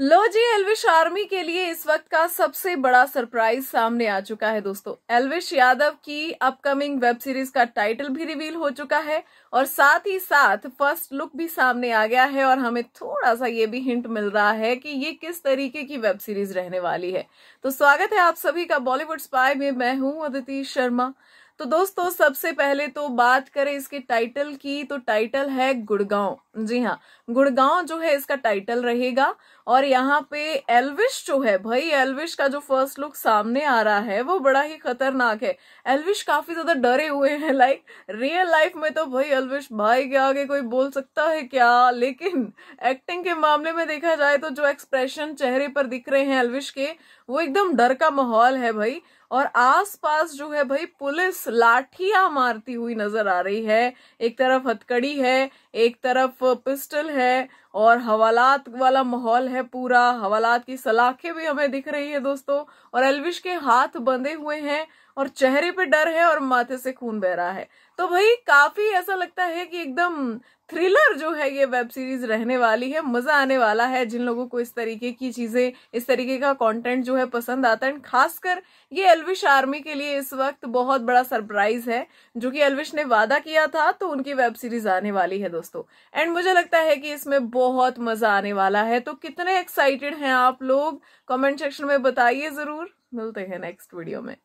लो जी Elvish army के लिए इस वक्त का सबसे बड़ा सरप्राइज सामने आ चुका है दोस्तों एलविश यादव की अपकमिंग वेब सीरीज का टाइटल भी रिवील हो चुका है और साथ ही साथ फर्स्ट लुक भी सामने आ गया है और हमें थोड़ा सा ये भी हिंट मिल रहा है कि ये किस तरीके की वेब सीरीज रहने वाली है तो स्वागत है आप सभी का बॉलीवुड स्पाई में मैं हूं अदिति शर्मा तो दोस्तों सबसे पहले तो बात करें इसके टाइटल की तो टाइटल है गुड़गांव जी हाँ गुड़गांव जो है इसका टाइटल रहेगा और यहाँ पे एलविश जो है भाई एलविश का जो फर्स्ट लुक सामने आ रहा है वो बड़ा ही खतरनाक है एलविश काफी ज्यादा डरे हुए हैं लाइक रियल लाइफ में तो भाई एलविश भाई के आगे कोई बोल सकता है क्या लेकिन एक्टिंग के मामले में देखा जाए तो जो एक्सप्रेशन चेहरे पर दिख रहे हैं एलविश के वो एकदम डर का माहौल है भाई और आसपास जो है भाई पुलिस लाठिया मारती हुई नजर आ रही है एक तरफ हथकड़ी है एक तरफ पिस्टल है और हवालात वाला माहौल है पूरा हवालात की सलाखें भी हमें दिख रही है दोस्तों और एलविश के हाथ बंधे हुए हैं और चेहरे पे डर है और माथे से खून बह रहा है तो भाई काफी ऐसा लगता है कि एकदम थ्रिलर जो है ये वेब सीरीज रहने वाली है मजा आने वाला है जिन लोगों को इस तरीके की चीजें इस तरीके का कंटेंट जो है पसंद आता है खासकर ये एलविश आर्मी के लिए इस वक्त बहुत बड़ा सरप्राइज है जो कि एलविश ने वादा किया था तो उनकी वेब सीरीज आने वाली है दोस्तों एंड मुझे लगता है कि इसमें बहुत बहुत मजा आने वाला है तो कितने एक्साइटेड हैं आप लोग कमेंट सेक्शन में बताइए जरूर मिलते हैं नेक्स्ट वीडियो में